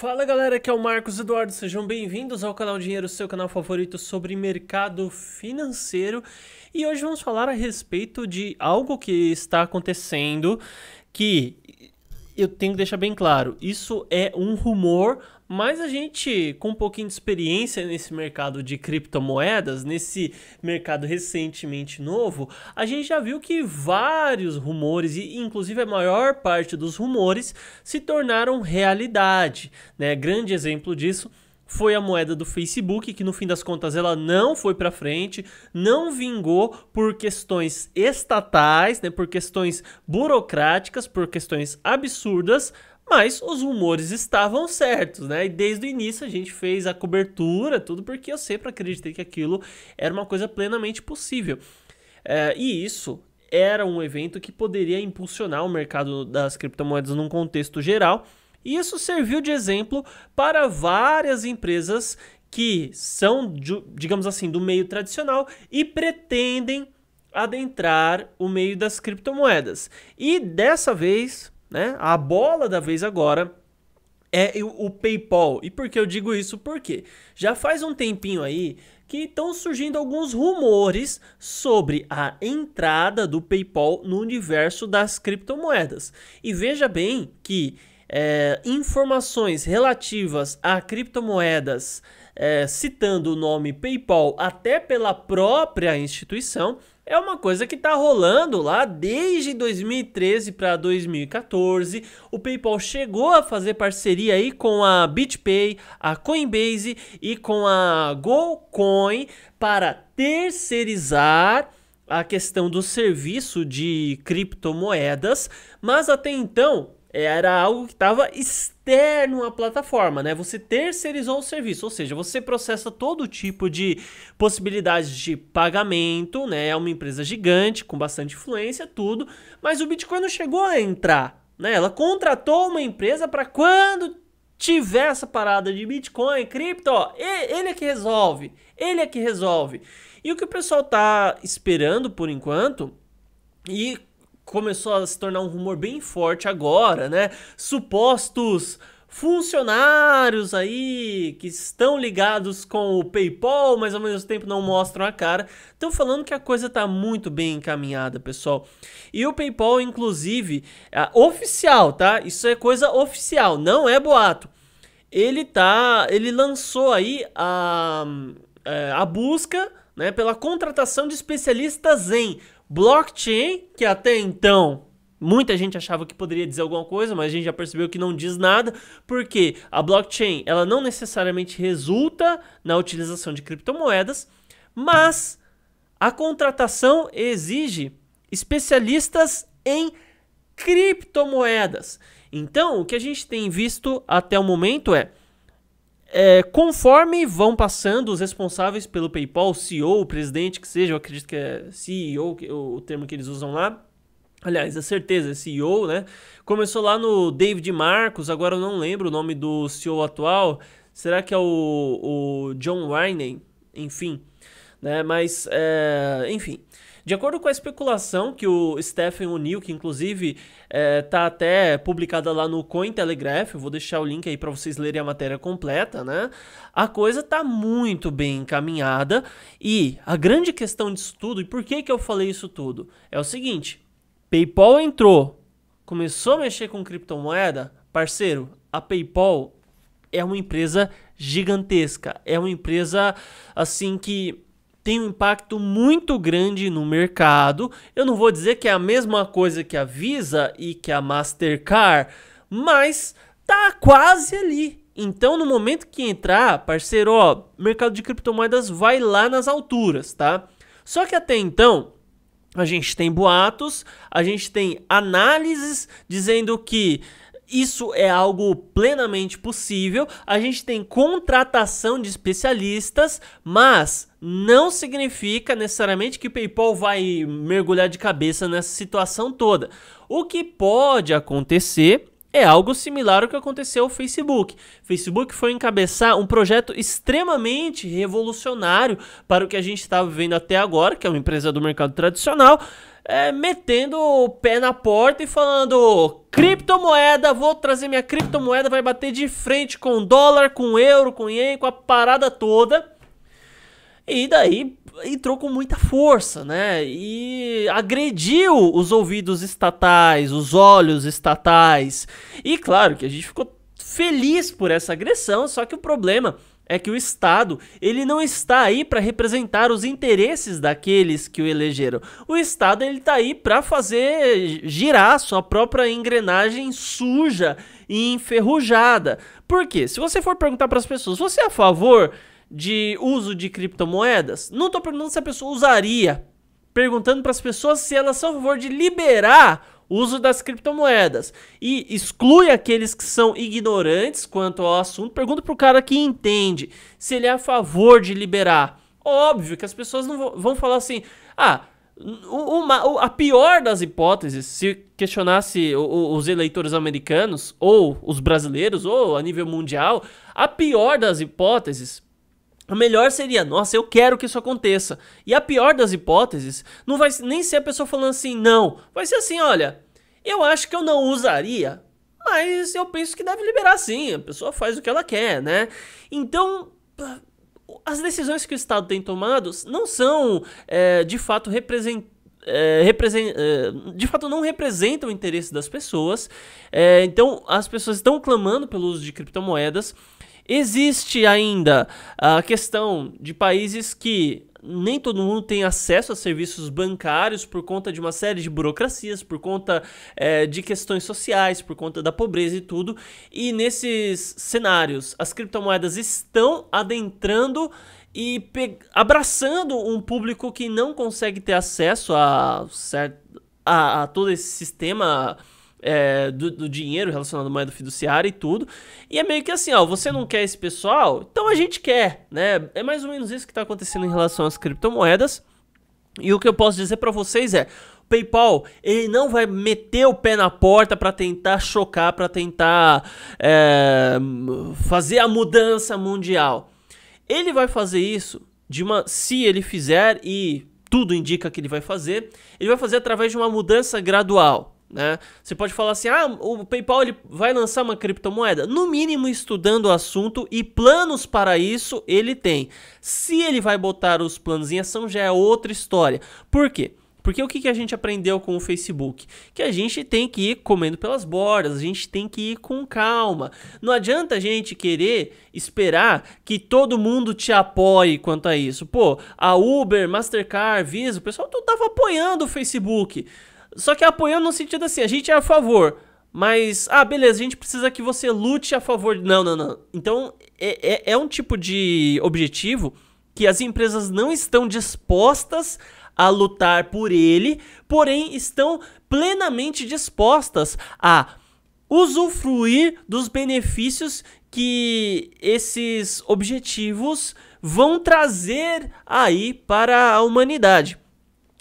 Fala galera, aqui é o Marcos Eduardo, sejam bem-vindos ao canal Dinheiro, seu canal favorito sobre mercado financeiro. E hoje vamos falar a respeito de algo que está acontecendo que eu tenho que deixar bem claro, isso é um rumor, mas a gente, com um pouquinho de experiência nesse mercado de criptomoedas, nesse mercado recentemente novo, a gente já viu que vários rumores, e inclusive a maior parte dos rumores, se tornaram realidade. Né? Grande exemplo disso foi a moeda do Facebook, que no fim das contas ela não foi para frente, não vingou por questões estatais, né, por questões burocráticas, por questões absurdas. Mas os rumores estavam certos, né? E desde o início a gente fez a cobertura, tudo, porque eu sempre acreditei que aquilo era uma coisa plenamente possível. É, e isso era um evento que poderia impulsionar o mercado das criptomoedas num contexto geral. E isso serviu de exemplo para várias empresas que são, digamos assim, do meio tradicional e pretendem adentrar o meio das criptomoedas. E dessa vez né? A bola da vez agora é o PayPal. E por que eu digo isso? Porque já faz um tempinho aí que estão surgindo alguns rumores sobre a entrada do PayPal no universo das criptomoedas. E veja bem que é, informações relativas a criptomoedas, é, citando o nome PayPal até pela própria instituição, é uma coisa que está rolando lá desde 2013 para 2014. O PayPal chegou a fazer parceria aí com a BitPay, a Coinbase e com a GoCoin para terceirizar a questão do serviço de criptomoedas, mas até então era algo que estava externo à plataforma, né? Você terceirizou o serviço, ou seja, você processa todo tipo de possibilidades de pagamento, né? É uma empresa gigante, com bastante influência, tudo, mas o Bitcoin não chegou a entrar, né? Ela contratou uma empresa para quando tiver essa parada de Bitcoin, cripto, ele é que resolve, ele é que resolve. E o que o pessoal tá esperando por enquanto e começou a se tornar um rumor bem forte agora, né? Supostos funcionários aí que estão ligados com o PayPal, mas ao mesmo tempo não mostram a cara, estão falando que a coisa está muito bem encaminhada, pessoal. E o PayPal, inclusive, é oficial, tá? Isso é coisa oficial, não é boato. Ele tá, ele lançou aí a, é, a busca né, pela contratação de especialistas em blockchain, que até então Muita gente achava que poderia dizer alguma coisa, mas a gente já percebeu que não diz nada, porque a blockchain ela não necessariamente resulta na utilização de criptomoedas, mas a contratação exige especialistas em criptomoedas. Então, o que a gente tem visto até o momento é é, conforme vão passando os responsáveis pelo PayPal, o CEO, o presidente que seja, eu acredito que é CEO o termo que eles usam lá. Aliás, a é certeza, é CEO, né? Começou lá no David Marcos, agora eu não lembro o nome do CEO atual. Será que é o, o John Wine? Enfim, né? Mas, é, enfim. De acordo com a especulação que o Stephen O'Neill, que inclusive está eh, é, até publicada lá no Cointelegraph, vou deixar o link aí para vocês lerem a matéria completa, né? A coisa está muito bem encaminhada e a grande questão disso tudo, e por que, que eu falei isso tudo, é o seguinte, PayPal entrou, começou a mexer com criptomoeda, parceiro, a PayPal é uma empresa gigantesca, é uma empresa assim que tem um impacto muito grande no mercado. Eu não vou dizer que é a mesma coisa que a Visa e que a Mastercard, mas tá quase ali. Então, no momento que entrar, parceiro, ó, mercado de criptomoedas vai lá nas alturas, tá? Só que até então, a gente tem boatos, a gente tem análises dizendo que isso é algo plenamente possível. A gente tem contratação de especialistas, mas não significa necessariamente que o PayPal vai mergulhar de cabeça nessa situação toda. O que pode acontecer é algo similar ao que aconteceu ao Facebook. O Facebook foi encabeçar um projeto extremamente revolucionário para o que a gente estava vivendo até agora, que é uma empresa do mercado tradicional, é, metendo o pé na porta e falando: criptomoeda, vou trazer minha criptomoeda, vai bater de frente com dólar, com euro, com yen com a parada toda. E daí entrou com muita força, né? E agrediu os ouvidos estatais, os olhos estatais. E claro que a gente ficou feliz por essa agressão, só que o problema é que o Estado, ele não está aí para representar os interesses daqueles que o elegeram. O Estado, ele está aí para fazer girar sua própria engrenagem suja e enferrujada. Por quê? Se você for perguntar para as pessoas, você é a favor de uso de criptomoedas? Não estou perguntando se a pessoa usaria, perguntando para as pessoas se elas são a favor de liberar uso das criptomoedas e exclui aqueles que são ignorantes quanto ao assunto, pergunta pro cara que entende se ele é a favor de liberar. Óbvio que as pessoas não vão falar assim: "Ah, uma, a pior das hipóteses, se questionasse os eleitores americanos, ou os brasileiros, ou a nível mundial, a pior das hipóteses a melhor seria, nossa, eu quero que isso aconteça. E a pior das hipóteses, não vai nem ser a pessoa falando assim, não. Vai ser assim, olha, eu acho que eu não usaria, mas eu penso que deve liberar sim. A pessoa faz o que ela quer, né? Então, as decisões que o Estado tem tomado não são, é, de fato, representadas eh, é, eh, é, de fato não representa o interesse das pessoas. É, então as pessoas estão clamando pelo uso de criptomoedas. Existe ainda a questão de países que nem todo mundo tem acesso a serviços bancários por conta de uma série de burocracias, por conta é, de questões sociais, por conta da pobreza e tudo. E nesses cenários, as criptomoedas estão adentrando e abraçando um público que não consegue ter acesso a, a, a todo esse sistema é, do, do, dinheiro relacionado à moeda fiduciária e tudo. E é meio que assim, ó, você não quer esse pessoal, então a gente quer, né? É mais ou menos isso que está acontecendo em relação às criptomoedas. E o que eu posso dizer para vocês é, PayPal, ele não vai meter o pé na porta para tentar chocar, para tentar é, fazer a mudança mundial. Ele vai fazer isso de uma, se ele fizer e tudo indica que ele vai fazer, ele vai fazer através de uma mudança gradual. Né? Você pode falar assim: ah, o PayPal ele vai lançar uma criptomoeda? No mínimo, estudando o assunto e planos para isso, ele tem. Se ele vai botar os planos em ação, já é outra história. Por quê? Porque o que, a gente aprendeu com o Facebook? Que a gente tem que ir comendo pelas bordas, a gente tem que ir com calma. Não adianta a gente querer esperar que todo mundo te apoie quanto a isso. Pô, a Uber, Mastercard, Visa, o pessoal tudo tava apoiando o Facebook. Só que apoiando no sentido assim, a gente é a favor, mas, ah, beleza, a gente precisa que você lute a favor. Não, não, não. Então, é, é, é um tipo de objetivo que as empresas não estão dispostas a lutar por ele, porém estão plenamente dispostas a usufruir dos benefícios que esses objetivos vão trazer aí para a humanidade.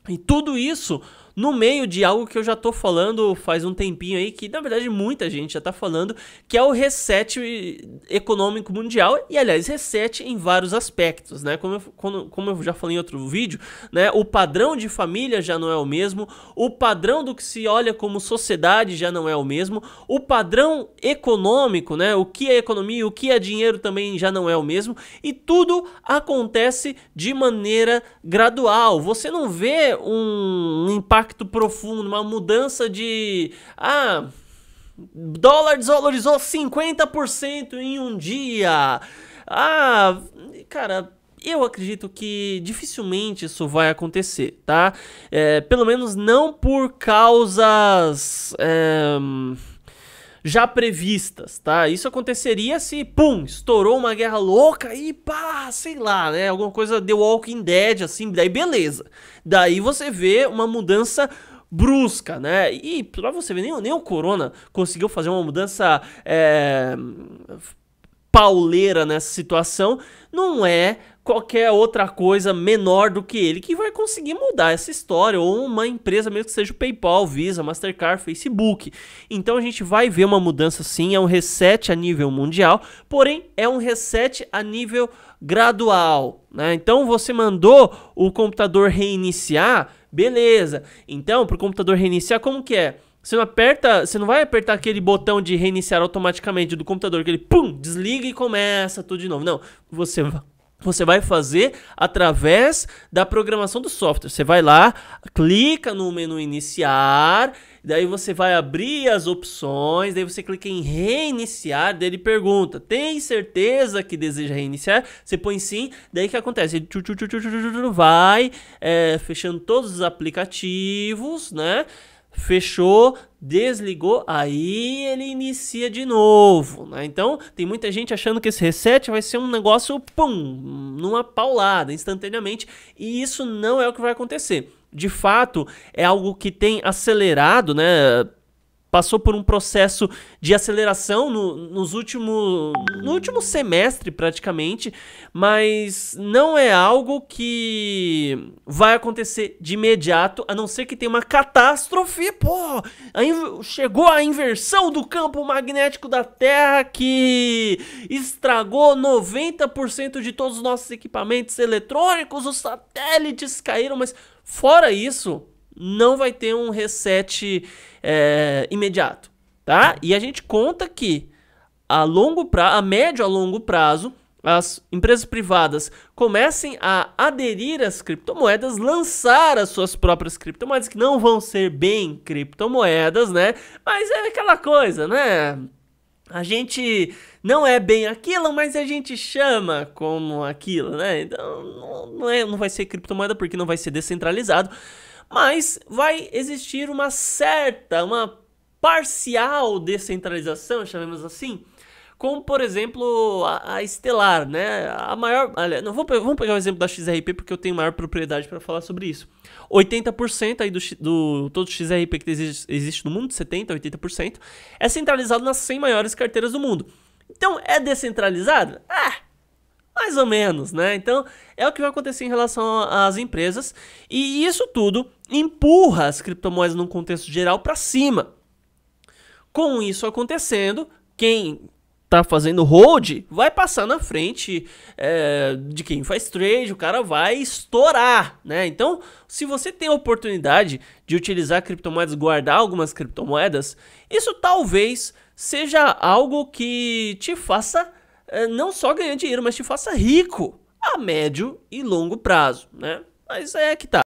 E tudo isso no meio de algo que eu já tô falando faz um tempinho aí, que na verdade muita gente já tá falando, que é o reset econômico mundial, e aliás, reset em vários aspectos, né? Como eu, como, como eu já falei em outro vídeo, né? O padrão de família já não é o mesmo, o padrão do que se olha como sociedade já não é o mesmo, o padrão econômico, né? O que é economia, o que é dinheiro também já não é o mesmo, e tudo acontece de maneira gradual. Você não vê um impacto impacto profundo, uma mudança de. Ah, dólar desvalorizou 50% em um dia. Ah, cara, eu acredito que dificilmente isso vai acontecer, tá? É, pelo menos não por causas. É já previstas, tá? Isso aconteceria se, pum, estourou uma guerra louca e pá, sei lá, né? Alguma coisa The Walking Dead, assim, daí beleza. Daí você vê uma mudança brusca, né? E pra você ver, nem, nem o Corona conseguiu fazer uma mudança é, pauleira nessa situação, não é qualquer outra coisa menor do que ele que vai conseguir mudar essa história, ou uma empresa mesmo que seja o PayPal, Visa, Mastercard, Facebook. Então a gente vai ver uma mudança sim, é um reset a nível mundial, porém é um reset a nível gradual. Né? Então você mandou o computador reiniciar, beleza. Então, para o computador reiniciar, como que é? Você não aperta, você não vai apertar aquele botão de reiniciar automaticamente do computador, que ele pum, desliga e começa tudo de novo. Não, você você vai fazer através da programação do software. Você vai lá, clica no menu iniciar, daí você vai abrir as opções, daí você clica em reiniciar, daí ele pergunta: "Tem certeza que deseja reiniciar?" Você põe sim, daí o que acontece? Ele vai é, fechando todos os aplicativos, né? fechou, desligou, aí ele inicia de novo, né? Então, tem muita gente achando que esse reset vai ser um negócio, pum, numa paulada, instantaneamente, e isso não é o que vai acontecer. De fato, é algo que tem acelerado, né? passou por um processo de aceleração no, nos último, no último semestre, praticamente, mas não é algo que vai acontecer de imediato, a não ser que tenha uma catástrofe. Pô, chegou a inversão do campo magnético da Terra que estragou 90% de todos os nossos equipamentos eletrônicos, os satélites caíram, mas fora isso, não vai ter um reset é, imediato, tá? E a gente conta que a longo prazo, a médio a longo prazo, as empresas privadas comecem a aderir às criptomoedas, lançar as suas próprias criptomoedas, que não vão ser bem criptomoedas, né? Mas é aquela coisa, né? A gente não é bem aquilo, mas a gente chama como aquilo, né? Então não, é, não vai ser criptomoeda porque não vai ser descentralizado mas vai existir uma certa, uma parcial descentralização, chamemos assim, como por exemplo a, a Estelar, né? A maior, não vou, vamos pegar o exemplo da XRP porque eu tenho maior propriedade para falar sobre isso. 80% aí do, do todo XRP que existe, existe no mundo, 70, 80%, é centralizado nas 100 maiores carteiras do mundo. Então, é descentralizado? Ah, mais ou menos, né? Então, é o que vai acontecer em relação às empresas, e isso tudo empurra as criptomoedas num contexto geral para cima. Com isso acontecendo, quem tá fazendo hold vai passar na frente é, de quem faz trade, o cara vai estourar, né? Então, se você tem a oportunidade de utilizar criptomoedas, guardar algumas criptomoedas, isso talvez seja algo que te faça eh, não só ganhar dinheiro, mas te faça rico a médio e longo prazo, né? Mas é que tá.